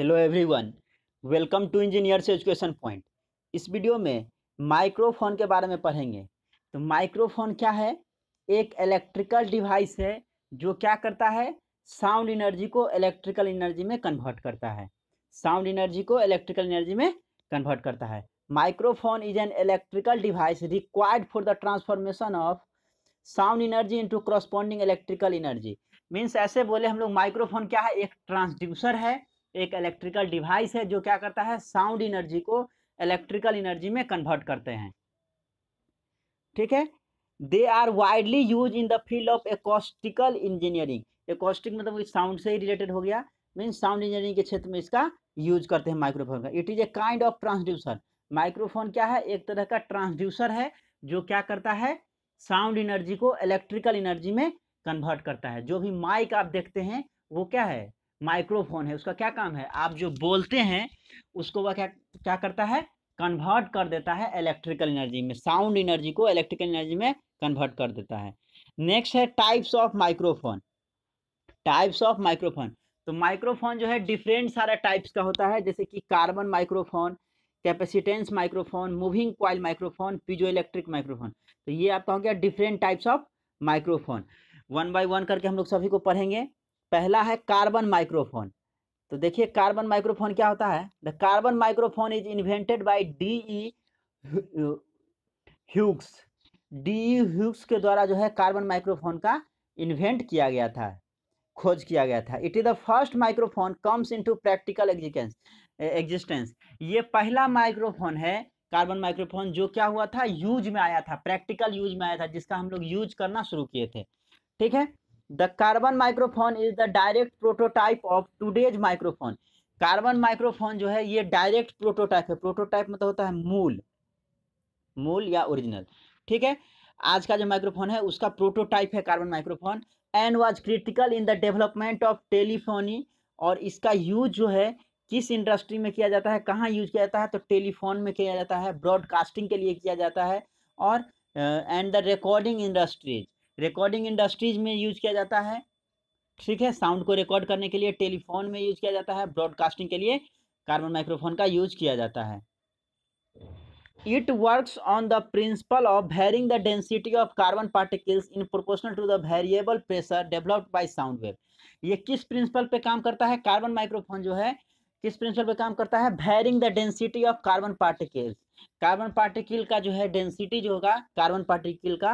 hello everyone welcome to engineers education point इस video में microphone के बारे में पढ़ेंगे तो माइक्रोफोन क्या है एक इलेक्ट्रिकल डिवाइस है जो क्या करता है साउंड एनर्जी को इलेक्ट्रिकल एनर्जी में कन्वर्ट करता है साउंड एनर्जी को इलेक्ट्रिकल एनर्जी में कन्वर्ट करता है microphone is an electrical device required for the transformation of sound energy into corresponding electrical energy means ऐसे बोले हम लोग माइक्रोफोन क्या है एक ट्रांसड्यूसर है एक इलेक्ट्रिकल डिवाइस है जो क्या करता है साउंड एनर्जी को इलेक्ट्रिकल एनर्जी में कन्वर्ट करते हैं ठीक है they are widely use in the field of acoustical engineering acoustic मतलब साउंड से ही रिलेटेड हो गया मीन साउंड इंजीनियरिंग के क्षेत्र में इसका यूज करते हैं माइक्रोफोन का it is a kind of transducer microphone क्या है एक तरह का ट्रांसड्यूसर है जो क्या करता है साउंड एनर्जी को इलेक्ट्रिकल एनर्जी में कन्वर्ट करता है जो भी माइक आप देखते हैं वो क्या है माइक्रोफोन है उसका क्या काम है आप जो बोलते हैं उसको वह क्या क्या करता है कन्वर्ट कर देता है इलेक्ट्रिकल एनर्जी में साउंड एनर्जी को इलेक्ट्रिकल एनर्जी में कन्वर्ट कर देता है नेक्स्ट है types of microphone types of microphone तो माइक्रोफोन जो है डिफरेंट सारा टाइप्स का होता है जैसे कि carbon microphone capacitance microphone moving coil microphone piezo electric microphone तो ये आपका हो गया different types of microphone one by one करके हम लोग सभी को पढ़ेंगे पहला है कार्बन माइक्रोफोन तो देखिए कार्बन माइक्रोफोन क्या होता है the carbon microphone is invented by D E Hughes D E Hughes के द्वारा जो है कार्बन माइक्रोफोन का इन्वेंट किया गया था खोज किया गया था it is the first microphone comes into practical existence existence ये पहला माइक्रोफोन है कार्बन माइक्रोफोन जो क्या हुआ था यूज में आया था प्रैक्टिकल यूज में आया था जिसका हम लोग यूज करना शुरू किए थे ठीक है the carbon microphone is the direct prototype of today's microphone carbon microphone जो है ये डायरेक्ट प्रोटोटाइप है प्रोटोटाइप मतलब होता है मूल मूल या ओरिजिनल ठीक है आज का जो माइक्रोफोन है उसका प्रोटोटाइप है carbon microphone and was critical in the development of telephony और इसका यूज जो है किस इंडस्ट्री में किया जाता है कहाँ यूज किया जाता है तो टेलीफोन में किया जाता है ब्रॉडकास्टिंग के लिए किया जाता है और and the recording industries recording industries में यूज किया जाता है ठीक है साउंड को रिकॉर्ड करने के लिए टेलीफोन में यूज किया जाता है ब्रॉडकास्टिंग के लिए कार्बन माइक्रोफोन का यूज किया जाता है it works on the principle of varying the density of carbon particles in proportional to the variable pressure developed by sound wave ये किस प्रिंसिपल पे काम करता है कार्बन माइक्रोफोन जो है किस प्रिंसिपल पे काम करता है varying the density of carbon particles carbon particle का जो है डेंसिटी जो होगा कार्बन पार्टिकल का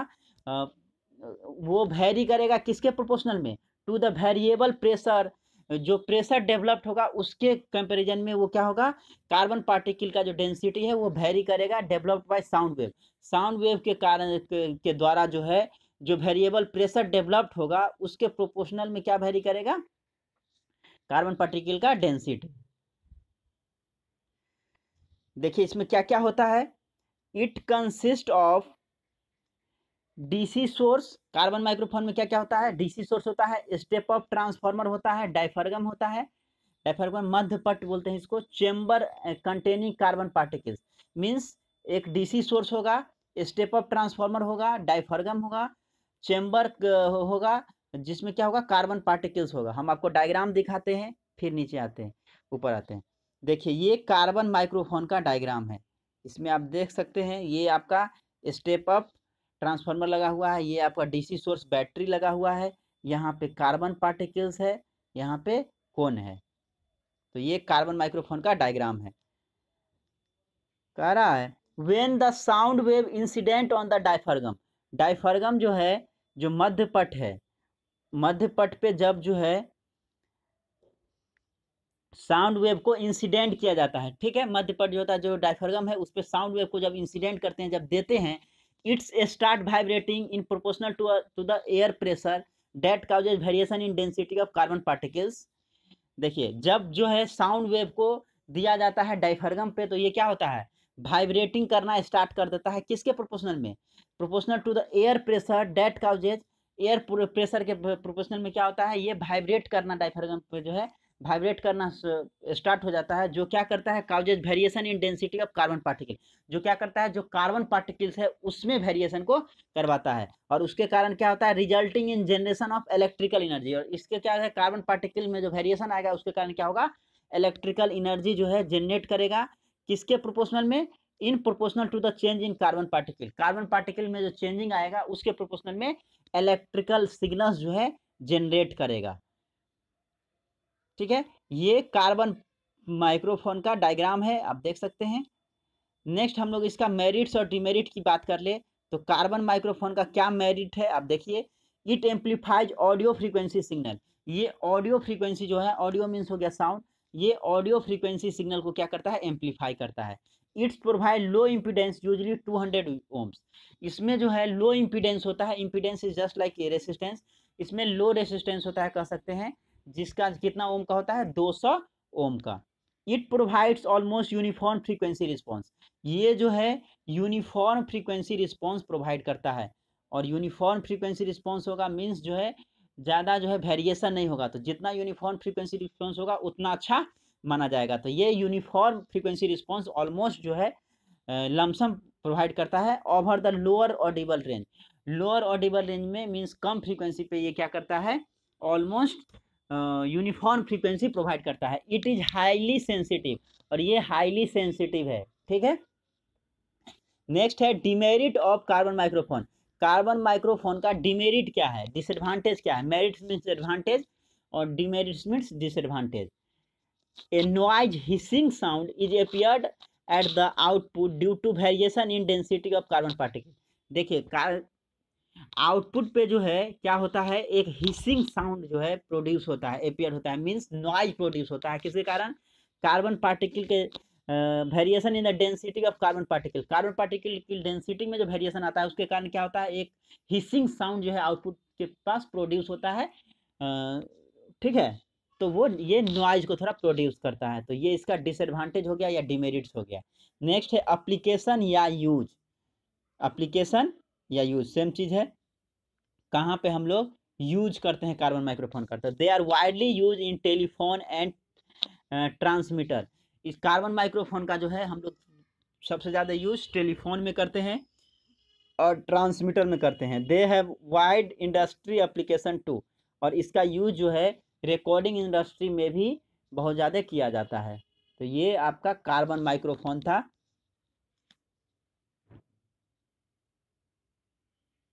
वो वेरी करेगा किसके प्रोपोर्शनल में टू द वेरिएबल प्रेशर जो प्रेशर डेवलप्ड होगा उसके कंपैरिजन में वो क्या होगा कार्बन पार्टिकल का जो डेंसिटी है वो वेरी करेगा developed by sound wave sound wave के कारण के द्वारा जो है जो वेरिएबल प्रेशर डेवलप्ड होगा उसके प्रोपोर्शनल में क्या वेरी करेगा कार्बन पार्टिकल का डेंसिटी देखिए इसमें क्या क्या होता है it consist of DC source carbon microphone में क्या क्या होता है डीसी सोर्स होता है स्टेप अप ट्रांसफार्मर होता है डाइफर्गम होता है डायफरगम मध्य पट बोलते हैं इसको chamber containing carbon particles means एक डीसी सोर्स होगा स्टेप अप ट्रांसफार्मर होगा डाइफर्गम होगा चेम्बर होगा जिसमें क्या होगा कार्बन पार्टिकल्स होगा हम आपको डायग्राम दिखाते हैं फिर नीचे आते हैं ऊपर आते हैं देखिए ये कार्बन माइक्रोफोन का डायग्राम है इसमें आप देख सकते हैं ये आपका स्टेप अप ट्रांसफार्मर लगा हुआ है ये आपका डीसी सोर्स बैटरी लगा हुआ है यहाँ पे कार्बन पार्टिकल्स है यहाँ पे कौन है तो ये कार्बन माइक्रोफोन का डायग्राम है कह रहा है when the sound wave incident on the diaphragm diaphragm जो है जो मध्य पट है मध्य पट पे जब जो है साउंड वेव को इंसिडेंट किया जाता है ठीक है मध्य पट जो होता है जो डायफर्गम है उस पर साउंड वेव को जब इंसिडेंट करते हैं जब देते हैं it's start vibrating in proportional to, to uh, to the air pressure that causes variation in density of carbon देखिए जब जो है साउंड वेव को दिया जाता है डाइफरगम पे तो ये क्या होता है वाइब्रेटिंग करना स्टार्ट कर देता है किसके प्रोपोर्शनल में proportional to the air pressure that causes air pressure के प्रोपोर्शनल में क्या होता है ये वाइब्रेट करना डाइफरगम पे जो है वाइब्रेट करना स्टार्ट हो जाता है जो क्या करता है causes variation in density of carbon particle जो क्या करता है जो कार्बन पार्टिकल्स है उसमें वेरिएशन को करवाता है और उसके कारण क्या होता है resulting in generation of electrical energy और इसके क्या है कार्बन पार्टिकल में जो वेरिएशन आएगा उसके कारण क्या होगा इलेक्ट्रिकल एनर्जी जो है जनरेट करेगा किसके प्रोपोर्शनल में in proportional to the change in carbon particle carbon particle में जो चेंजिंग आएगा उसके प्रोपोर्शनल में इलेक्ट्रिकल सिग्नल्स जो है जनरेट करेगा ठीक है ये कार्बन माइक्रोफोन का डायग्राम है आप देख सकते हैं नेक्स्ट हम लोग इसका मेरिट्स और डिमेरिट की बात कर ले तो कार्बन माइक्रोफोन का क्या मेरिट है आप देखिए it amplifies audio frequency signal ये ऑडियो फ्रीक्वेंसी जो है ऑडियो मीन्स हो गया साउंड ये ऑडियो फ्रीक्वेंसी सिग्नल को क्या करता है एम्पलीफाई करता है it's provide low impedance usually 200 ohms इसमें जो है लो इम्पीडेंस होता है impedance is just like a resistance इसमें लो रेसिस्टेंस होता है कह सकते हैं जिसका कितना ओम का होता है 200 ओम का it provides almost uniform frequency response ये जो है यूनिफॉर्म फ्रीक्वेंसी रिस्पॉन्स प्रोवाइड करता है और यूनिफॉर्म फ्रीक्वेंसी रिस्पॉन्स होगा मीन्स जो है ज़्यादा जो है वेरिएशन नहीं होगा तो जितना यूनिफॉर्म फ्रीक्वेंसी रिस्पॉन्स होगा उतना अच्छा माना जाएगा तो ये यूनिफॉर्म फ्रीक्वेंसी रिस्पॉन्स ऑलमोस्ट जो है लमसम प्रोवाइड करता है over the lower audible range lower audible range में मीन्स कम फ्रीक्वेंसी पे ये क्या करता है ऑलमोस्ट यूनिफॉर्म फ्रीक्वेंसी प्रोवाइड करता है इट इज हाईली सेंसिटिव और ये हाईली सेंसिटिव है ठीक है नेक्स्ट है demerit of carbon microphone carbon microphone का डिमेरिट क्या है डिसएडवांटेज क्या है मेरिट मीन्स एडवांटेज और demerit means disadvantage a noise hissing sound is appeared at the output due to variation in density of carbon particle देखिए output पे जो है क्या होता है एक हिसिंग साउंड जो है प्रोड्यूस होता है एपियर होता है मीन्स नॉइज प्रोड्यूस होता है किसके कारण कार्बन पार्टिकल के variation in the density of carbon particle carbon particle की डेंसिटी में जो वेरिएशन आता है उसके कारण क्या होता है एक हिसिंग साउंड जो है आउटपुट के पास प्रोड्यूस होता है ठीक है तो वो ये नॉइज को थोड़ा प्रोड्यूस करता है तो ये इसका डिसएडवांटेज हो गया या डिमेरिट्स हो गया नेक्स्ट है अप्लीकेशन या यूज अप्लीकेशन या यूज सेम चीज है कहाँ पे हम लोग यूज करते हैं कार्बन माइक्रोफोन करते तो they are widely use in telephone and transmitter इस कार्बन माइक्रोफोन का जो है हम लोग सबसे ज़्यादा यूज टेलीफोन में करते हैं और ट्रांसमीटर में करते हैं they have wide industry application too और इसका यूज जो है रिकॉर्डिंग इंडस्ट्री में भी बहुत ज़्यादा किया जाता है तो ये आपका कार्बन माइक्रोफोन था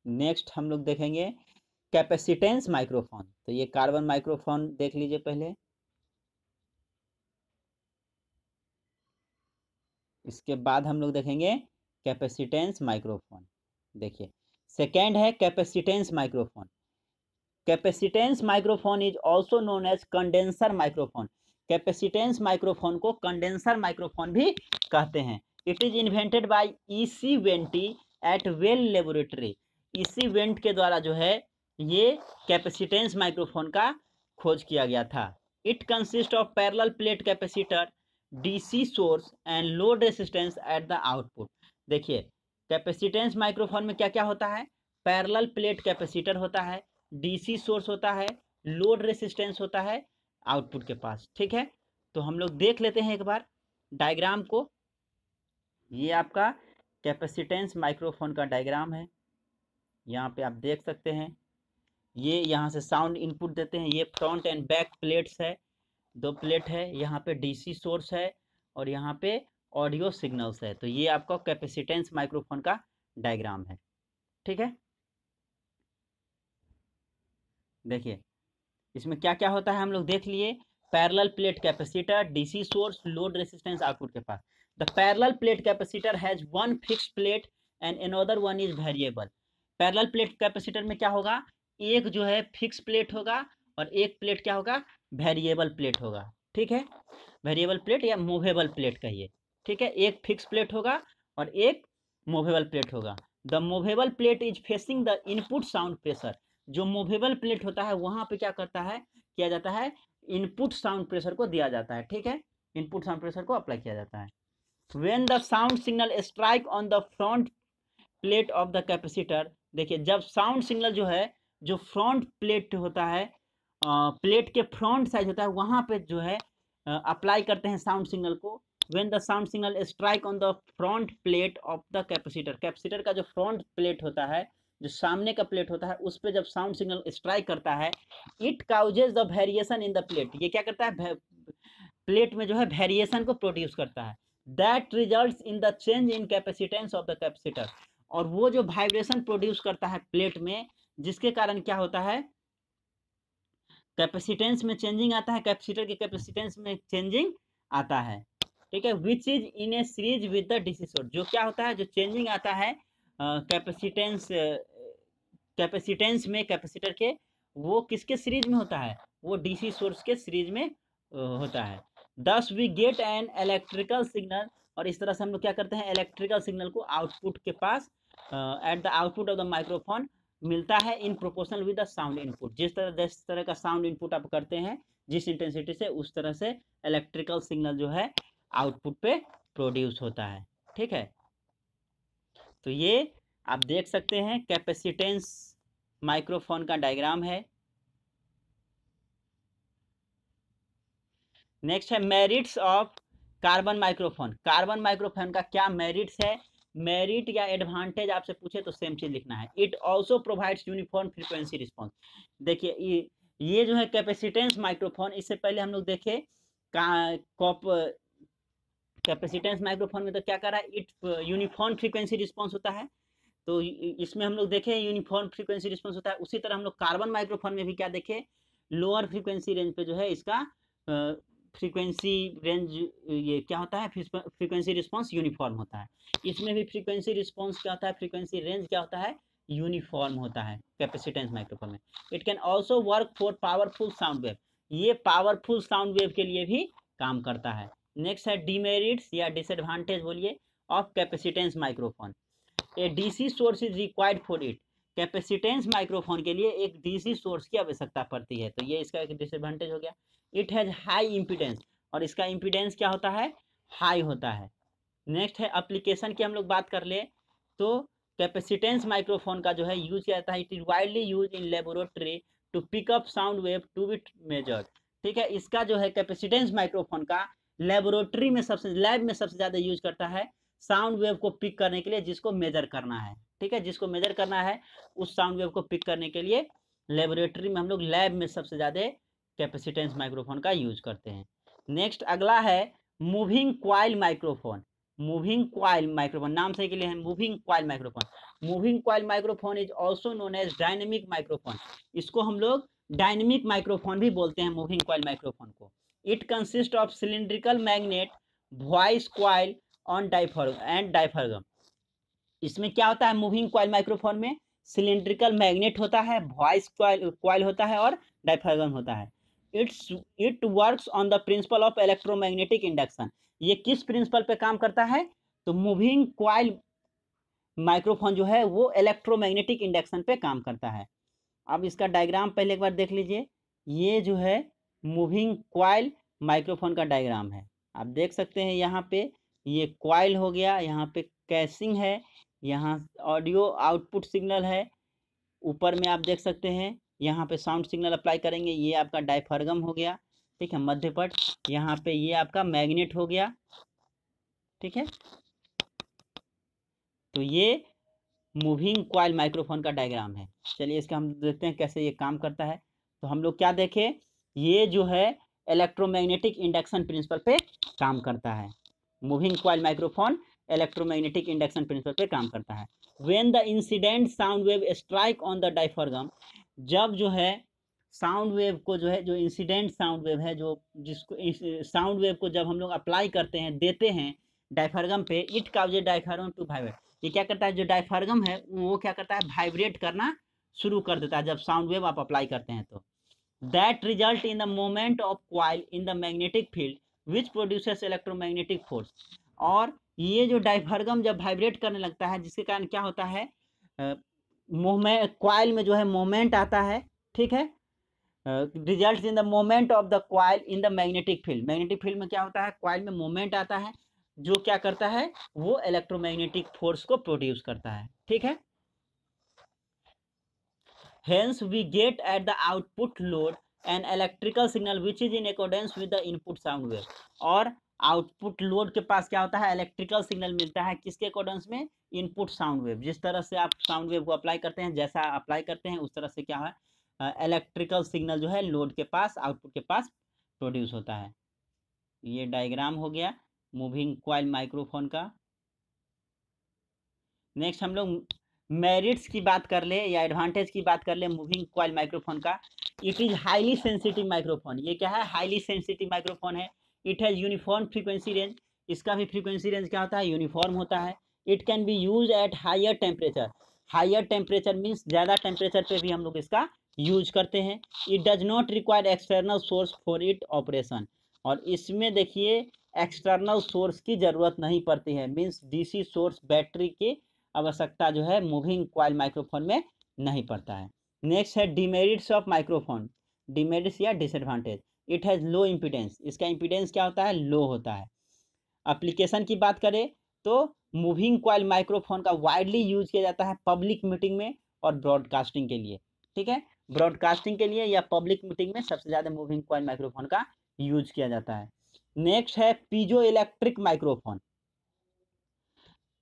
नेक्स्ट हम लोग देखेंगे कैपेसिटेंस माइक्रोफोन तो ये कार्बन माइक्रोफोन देख लीजिए पहले इसके बाद हम लोग देखेंगे कैपेसिटेंस माइक्रोफोन देखिए सेकेंड है capacitance microphone capacitance microphone is also known as condenser microphone capacitance microphone को कंडेंसर माइक्रोफोन भी कहते हैं it is invented by EC Wente at Bell laboratory EC Wente के द्वारा जो है ये कैपेसिटेंस माइक्रोफोन का खोज किया गया था it consist of parallel plate capacitor DC source and load resistance at the output देखिए कैपेसिटेंस माइक्रोफोन में क्या क्या होता है पैरल प्लेट कैपेसिटर होता है डीसी सोर्स होता है लोड रेसिस्टेंस होता है आउटपुट के पास ठीक है तो हम लोग देख लेते हैं एक बार डायग्राम को ये आपका कैपेसिटेंस माइक्रोफोन का डायग्राम है यहाँ पे आप देख सकते हैं ये यहाँ से साउंड इनपुट देते हैं ये फ्रंट एंड बैक प्लेट्स है दो प्लेट है यहाँ पे डीसी सोर्स है और यहाँ पे ऑडियो सिग्नल्स है तो ये आपका कैपेसिटेंस माइक्रोफोन का डायग्राम है ठीक है देखिए इसमें क्या क्या होता है हम लोग देख लिए parallel plate capacitor DC source load resistance output के पास the parallel plate capacitor has one fix plate and another one is variable parallel plate capacitor में क्या होगा एक जो है फिक्स प्लेट होगा और एक प्लेट क्या होगा वेरिएबल प्लेट होगा ठीक है वेरिएबल प्लेट या मूवेबल प्लेट कहिए ठीक है एक फिक्स प्लेट होगा और एक मूवेबल प्लेट होगा the movable plate is facing the input sound pressure जो मूवेबल प्लेट होता है वहाँ पे क्या करता है किया जाता है इनपुट साउंड प्रेशर को दिया जाता है ठीक है इनपुट साउंड प्रेशर को अप्लाई किया जाता है when the sound signal strike on the front plate of the capacitor देखिए जब साउंड सिग्नल जो है जो फ्रंट प्लेट होता है प्लेट के फ्रंट साइज होता है वहाँ पे जो है अप्लाई करते हैं साउंड सिग्नल को when the sound signal strike on the front plate of the capacitor capacitor का जो फ्रंट प्लेट होता है जो सामने का प्लेट होता है उस पर जब साउंड सिग्नल स्ट्राइक करता है it causes the variation in the plate ये क्या करता है प्लेट में जो है वेरिएशन को प्रोड्यूस करता है that result in the change in capacitance of the capacitor और वो जो वाइब्रेशन प्रोड्यूस करता है प्लेट में जिसके कारण क्या होता है कैपेसिटेंस में चेंजिंग आता है कैपेसिटर के कैपेसिटेंस में चेंजिंग आता है ठीक है which is in a series with the DC source जो क्या होता है जो चेंजिंग आता है कैपेसिटेंस कैपेसिटेंस में कैपेसिटर के वो किसके सीरीज में होता है वो डीसी सोर्स के सीरीज में होता है thus we get an electrical signal और इस तरह से हम लोग क्या करते हैं इलेक्ट्रिकल सिग्नल को आउटपुट के पास at the output of the microphone मिलता है in proportional with the sound input जिस तरह जिस तरह का साउंड इनपुट आप करते हैं जिस इंटेंसिटी से उस तरह से इलेक्ट्रिकल सिग्नल जो है आउटपुट पे प्रोड्यूस होता है ठीक है तो ये आप देख सकते हैं कैपेसिटेंस माइक्रोफोन का डायग्राम है नेक्स्ट है merits of carbon microphone carbon microphone का क्या मेरिट्स है मेरिट या एडवांटेज आपसे पूछे तो सेम चीज लिखना है it also provides uniform frequency response देखिए ये ये जो है कैपेसिटेंस माइक्रोफोन इससे पहले हम लोग देखे कैपेसिटेंस माइक्रोफोन में तो क्या कर रहा है इट यूनिफॉर्म फ्रीक्वेंसी रिस्पॉन्स होता है तो इसमें हम लोग देखें यूनिफॉर्म फ्रीक्वेंसी रिस्पॉन्स होता है उसी तरह हम लोग कार्बन माइक्रोफोन में भी क्या देखें लोअर फ्रीक्वेंसी रेंज पे जो है इसका फ्रीक्वेंसी रेंज ये क्या होता है फ्रीक्वेंसी रिस्पांस यूनिफॉर्म होता है इसमें भी फ्रीक्वेंसी रिस्पांस क्या होता है फ्रीक्वेंसी रेंज क्या होता है यूनिफॉर्म होता है कैपेसिटेंस माइक्रोफोन में it can also work for powerful sound wave ये पावरफुल साउंड वेव के लिए भी काम करता है नेक्स्ट है डिमेरिट्स या डिसएडवांटेज बोलिए of capacitance microphone a D source is required for it capacitance microphone के लिए एक डीसी सोर्स की आवश्यकता पड़ती है तो ये इसका एक डिसएडवांटेज हो गया इट हैज़ हाई इम्पिडेंस और इसका इम्पिडेंस क्या होता है हाई होता है नेक्स्ट है अप्लीकेशन की हम लोग बात कर ले तो कैपेसिटेंस माइक्रोफोन का जो है यूज किया जाता है it is widely use in laboratory to pick up sound wave to be measured ठीक है इसका जो है कैपेसिटेंस माइक्रोफोन का लेबोरेटरी में सबसे लैब में सबसे ज़्यादा यूज करता है साउंड वेव को पिक करने के लिए जिसको मेजर करना है ठीक है जिसको मेजर करना है उस साउंड वेव को पिक करने के लिए लेबोरेटरी में हम लोग लैब में सबसे ज़्यादा कैपेसिटेंस माइक्रोफोन का यूज करते हैं नेक्स्ट अगला है moving coil microphone moving coil microphone नाम से के लिए है moving coil microphone moving coil microphone is also known as dynamic microphone इसको हम लोग डायनेमिक माइक्रोफोन भी बोलते हैं मूविंग क्वाइल माइक्रोफोन को it consist of cylindrical magnet voice coil on diaphragm and diaphragm इसमें क्या होता है मूविंग क्वाइल माइक्रोफोन में सिलेंड्रिकल मैग्नेट होता है वॉइस क्वाइल होता है और डाइफ्रागम होता है it's it works on the principle of electromagnetic induction ये किस प्रिंसिपल पे काम करता है तो मूविंग क्वाइल माइक्रोफोन जो है वो इलेक्ट्रोमैग्नेटिक इंडक्शन पे काम करता है अब इसका डायग्राम पहले एक बार देख लीजिए ये जो है मूविंग क्वाइल माइक्रोफोन का डायग्राम है आप देख सकते हैं यहाँ पे ये क्वाइल हो गया यहाँ पे कैसिंग है यहाँ ऑडियो आउटपुट सिग्नल है ऊपर में आप देख सकते हैं यहाँ पे साउंड सिग्नल अप्लाई करेंगे ये आपका डायफर्गम हो गया ठीक है मध्यपट यहाँ पे ये आपका मैग्नेट हो गया ठीक है तो ये मूविंग क्वाइल माइक्रोफोन का डायग्राम है चलिए इसका हम देखते हैं कैसे ये काम करता है तो हम लोग क्या देखें ये जो है इलेक्ट्रोमैग्नेटिक इंडक्शन प्रिंसिपल पे काम करता है moving coil microphone electromagnetic induction principle पे काम करता है when the incident sound wave strike on the diaphragm जब जो है साउंड वेव को जो है जो इंसिडेंट साउंड वेव है जो जिसको साउंड वेव को जब हम लोग अप्लाई करते हैं देते हैं डाइफरगम पे it causes diaphragm to vibrate ये क्या करता है जो डाइफरगम है वो क्या करता है वाइब्रेट करना शुरू कर देता है जब साउंड वेव आप अप्लाई करते हैं तो that result in the moment of coil in the magnetic field which produces electromagnetic force और ये जो डाइवर्गम जब वाइब्रेट करने लगता है जिसके कारण क्या होता है मोमेंट क्वाइल में जो है मोमेंट आता है ठीक है result in the moment of the coil in the magnetic field magnetic field में क्या होता है क्वाइल में मोमेंट आता है जो क्या करता है वो इलेक्ट्रोमैग्नेटिक फोर्स को प्रोड्यूस करता है ठीक है hence we get at the output load an electrical signal which is in accordance with the input sound wave और आउटपुट लोड के पास क्या होता है इलेक्ट्रिकल सिग्नल मिलता है किसके अकॉर्डेंस में इनपुट साउंड वेव जिस तरह से आप साउंड वेव को अप्लाई करते हैं जैसा अप्लाई करते हैं उस तरह से क्या है इलेक्ट्रिकल सिग्नल जो है लोड के पास आउटपुट के पास प्रोड्यूस होता है ये डायग्राम हो गया मूविंग क्वाइल माइक्रोफोन का नेक्स्ट हम लोग मेरिट्स की बात कर ले या एडवांटेज की बात कर ले मूविंग क्वाइल माइक्रोफोन का it is highly sensitive microphone ये क्या है हाईली सेंसिटिव माइक्रोफोन है it has uniform frequency range इसका भी फ्रीक्वेंसी रेंज क्या होता है यूनिफॉर्म होता है it can be use at higher temperature higher temperature means ज़्यादा टेम्परेचर पे भी हम लोग इसका यूज करते हैं it does not require external source for it operation और इसमें देखिए एक्सटर्नल सोर्स की ज़रूरत नहीं पड़ती है मीन्स डीसी सोर्स बैटरी की आवश्यकता जो है मूविंग क्वाइल माइक्रोफोन में नहीं पड़ता है नेक्स्ट है डिमेरिट्स ऑफ माइक्रोफोन डिमेरिट्स या disadvantage it has low impedance इसका इम्पीडेंस क्या होता है लो होता है अप्लीकेशन की बात करें तो मूविंग क्वाइल माइक्रोफोन का वाइडली यूज किया जाता है पब्लिक मीटिंग में और ब्रॉडकास्टिंग के लिए ठीक है ब्रॉडकास्टिंग के लिए या पब्लिक मीटिंग में सबसे ज़्यादा मूविंग क्वाइल माइक्रोफोन का यूज किया जाता है नेक्स्ट है piezo electric microphone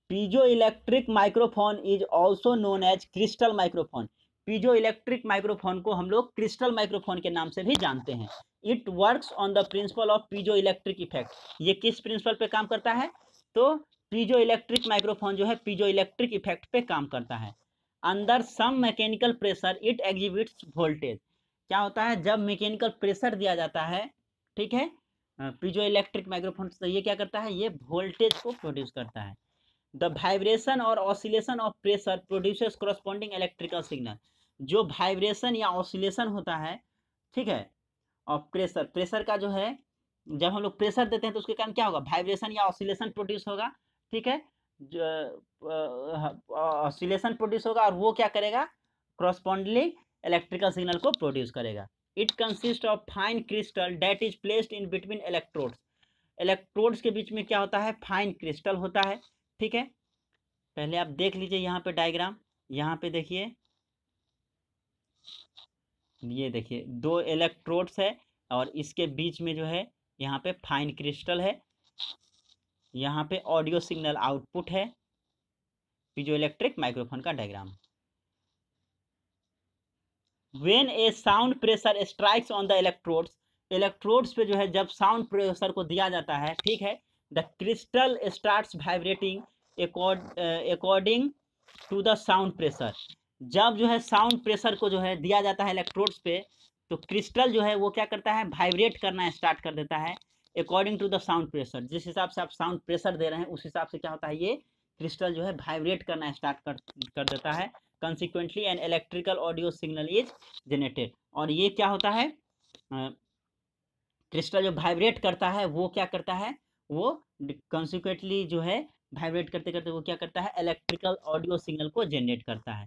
piezo electric microphone is also known as crystal microphone piezo electric microphone को हम लोग क्रिस्टल माइक्रोफोन के नाम से भी जानते हैं it works on the principle of piezo electric effect ये किस प्रिंसिपल पे काम करता है तो पीजो इलेक्ट्रिक माइक्रोफोन जो है पीजो इलेक्ट्रिक इफेक्ट पे काम करता है अंदर some mechanical pressure it exhibits voltage क्या होता है जब मैकेनिकल प्रेशर दिया जाता है ठीक है पीजो इलेक्ट्रिक माइक्रोफोन तो ये क्या करता है ये वोल्टेज को प्रोड्यूस करता है द वाइब्रेशन और oscillation of pressure produces corresponding electrical signal जो वाइब्रेशन या ऑसिलेशन होता है ठीक है और प्रेशर प्रेशर का जो है जब हम लोग प्रेशर देते हैं तो उसके कारण क्या होगा वाइब्रेशन या ऑसिलेशन प्रोड्यूस होगा ठीक है ऑसिलेशन प्रोड्यूस होगा और वो क्या करेगा क्रॉस्पॉन्डली इलेक्ट्रिकल सिग्नल को प्रोड्यूस करेगा it consist of fine crystal that is placed in between electrodes electrodes के बीच में क्या होता है फाइन क्रिस्टल होता है ठीक है पहले आप देख लीजिए यहाँ पे डायग्राम यहाँ पे देखिए ये देखिए दो इलेक्ट्रोड्स है और इसके बीच में जो है यहाँ पे फाइन क्रिस्टल है यहाँ पे ऑडियो सिग्नल आउटपुट है पीजो इलेक्ट्रिक माइक्रोफोन का diagram when a sound pressure strikes on the electrodes electrodes पे जो है जब साउंड प्रेशर को दिया जाता है ठीक है the crystal starts vibrating according to the sound pressure जब जो है साउंड प्रेशर को जो है दिया जाता है इलेक्ट्रोड्स पे तो क्रिस्टल जो है वो क्या करता है वाइब्रेट करना स्टार्ट कर देता है according to the sound pressure जिस हिसाब से आप साउंड प्रेशर दे रहे हैं उस हिसाब से क्या होता है ये क्रिस्टल जो है वाइब्रेट करना स्टार्ट कर कर देता है consequently an electrical audio signal is generated और ये क्या होता है क्रिस्टल जो वाइब्रेट करता है वो क्या करता है वो कंसिक्वेंटली जो है वाइब्रेट करते करते वो क्या करता है इलेक्ट्रिकल ऑडियो सिग्नल को जनरेट करता है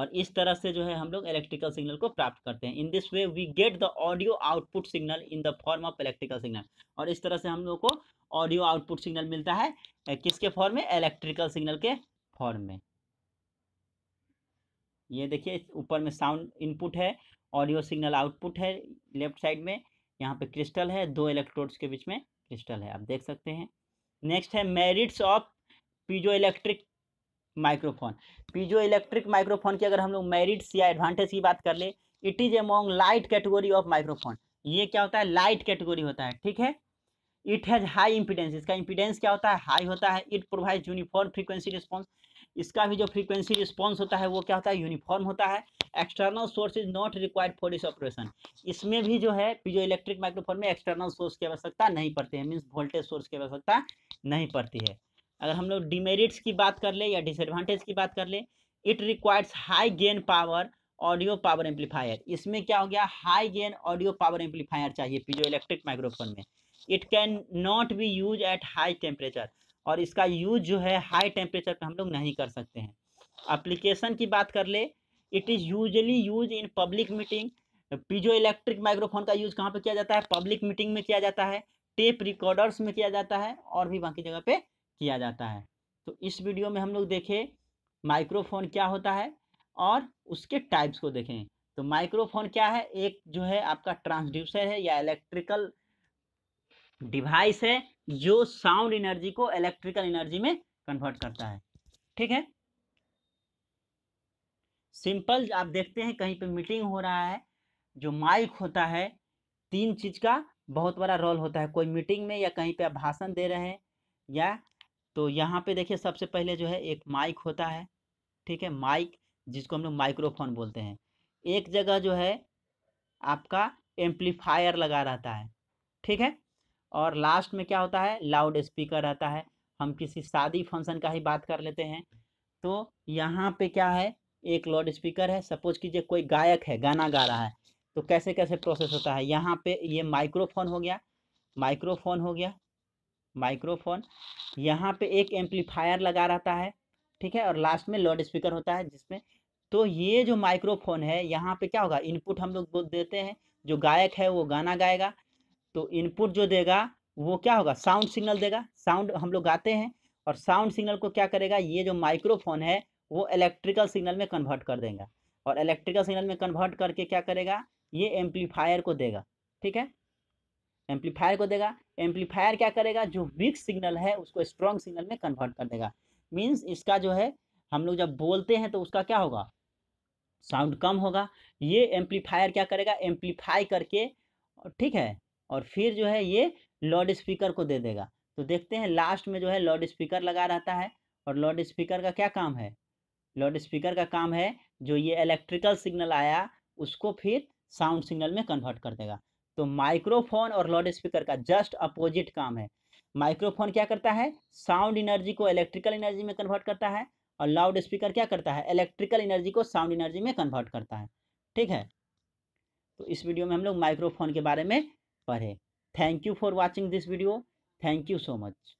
और इस तरह से जो है हम लोग इलेक्ट्रिकल सिग्नल को प्राप्त करते हैं in this way we get the audio output signal in the form of electrical signal और इस तरह से हम लोग को ऑडियो आउटपुट सिग्नल मिलता है किसके फॉर्म में इलेक्ट्रिकल सिग्नल के फॉर्म में ये देखिए ऊपर में साउंड इनपुट है ऑडियो सिग्नल आउटपुट है लेफ्ट साइड में यहाँ पे क्रिस्टल है दो इलेक्ट्रोड्स के बीच में क्रिस्टल है आप देख सकते हैं नेक्स्ट है merits of piezo electric microphone piezo electric microphone की अगर हम लोग मेरिट्स या एडवांटेज की बात कर ले it is among light category of microphone ये क्या होता है लाइट कैटेगरी होता है ठीक है इट हैज़ हाई इंपीडेंस इसका इंपीडेंस क्या होता है हाई होता है it provide uniform frequency response इसका भी जो फ्रीक्वेंसी रिस्पॉन्स होता है वो क्या होता है यूनिफॉर्म होता है external source is not required for इस ऑपरेशन इसमें भी जो है पीजो इलेक्ट्रिक माइक्रोफोन में एक्सटर्नल सोर्स की आवश्यकता नहीं पड़ती है मीन्स वोल्टेज सोर्स की आवश्यकता नहीं पड़ती है अगर हम लोग डिमेरिट्स की बात कर ले या डिसएडवांटेज की बात कर ले it requires high gain power audio power amplifier इसमें क्या हो गया high gain audio power amplifier चाहिए पीजो इलेक्ट्रिक माइक्रोफोन में it can not be use at high temperature और इसका यूज जो है हाई टेम्परेचर पर हम लोग नहीं कर सकते हैं अप्लीकेशन की बात कर ले it is usually use in public meeting piezo electric microphone का यूज कहाँ पे किया जाता है पब्लिक मीटिंग में किया जाता है टेप रिकॉर्डर्स में किया जाता है और भी बाकी जगह पे किया जाता है तो इस वीडियो में हम लोग देखें माइक्रोफोन क्या होता है और उसके टाइप्स को देखें तो माइक्रोफोन क्या है एक जो है आपका ट्रांसड्यूसर है या इलेक्ट्रिकल डिवाइस है जो साउंड एनर्जी को इलेक्ट्रिकल एनर्जी में कन्वर्ट करता है ठीक है सिंपल आप देखते हैं कहीं पे मीटिंग हो रहा है जो माइक होता है तीन चीज का बहुत बड़ा रोल होता है कोई मीटिंग में या कहीं पे आप भाषण दे रहे हैं या तो यहाँ पे देखिए सबसे पहले जो है एक माइक होता है ठीक है माइक जिसको हम लोग माइक्रोफोन बोलते हैं एक जगह जो है आपका एम्पलीफायर लगा रहता है ठीक है और लास्ट में क्या होता है लाउड स्पीकर रहता है हम किसी शादी फंक्शन का ही बात कर लेते हैं तो यहाँ पे क्या है एक लाउड स्पीकर है सपोज कीजिए कोई गायक है गाना गा रहा है तो कैसे कैसे प्रोसेस होता है यहाँ पे ये माइक्रोफोन हो गया माइक्रोफोन हो गया माइक्रोफोन यहाँ पे एक एम्पलीफायर लगा रहता है ठीक है और लास्ट में लाउड स्पीकर होता है जिसमें तो ये जो माइक्रोफोन है यहाँ पे क्या होगा इनपुट हम लोग देते हैं जो गायक है वो गाना गाएगा तो इनपुट जो देगा वो क्या होगा साउंड सिग्नल देगा साउंड हम लोग गाते हैं और साउंड सिग्नल को क्या करेगा ये जो माइक्रोफोन है वो इलेक्ट्रिकल सिग्नल में कन्वर्ट कर देगा और इलेक्ट्रिकल सिग्नल में कन्वर्ट करके क्या करेगा ये एम्पलीफायर को देगा ठीक है एम्पलीफायर को देगा एम्पलीफायर क्या करेगा जो वीक सिग्नल है उसको स्ट्रॉन्ग सिग्नल में कन्वर्ट कर देगा मीन्स इसका जो है हम लोग जब बोलते हैं तो उसका क्या होगा साउंड कम होगा ये एम्पलीफायर क्या करेगा एम्पलीफाई करके ठीक है और फिर जो है ये लाउड स्पीकर को दे देगा तो देखते हैं लास्ट में जो है लाउड स्पीकर लगा रहता है और लाउड स्पीकर का क्या काम है लाउड स्पीकर का काम है जो ये इलेक्ट्रिकल सिग्नल आया उसको फिर साउंड सिग्नल में कन्वर्ट कर देगा तो माइक्रोफोन और लाउड स्पीकर का जस्ट अपोजिट काम है माइक्रोफोन क्या करता है साउंड एनर्जी को इलेक्ट्रिकल एनर्जी में कन्वर्ट करता है और लाउड स्पीकर क्या करता है इलेक्ट्रिकल एनर्जी को साउंड एनर्जी में कन्वर्ट करता है ठीक है तो इस वीडियो में हम लोग माइक्रोफोन के बारे में पर है thank you for watching this video thank you so much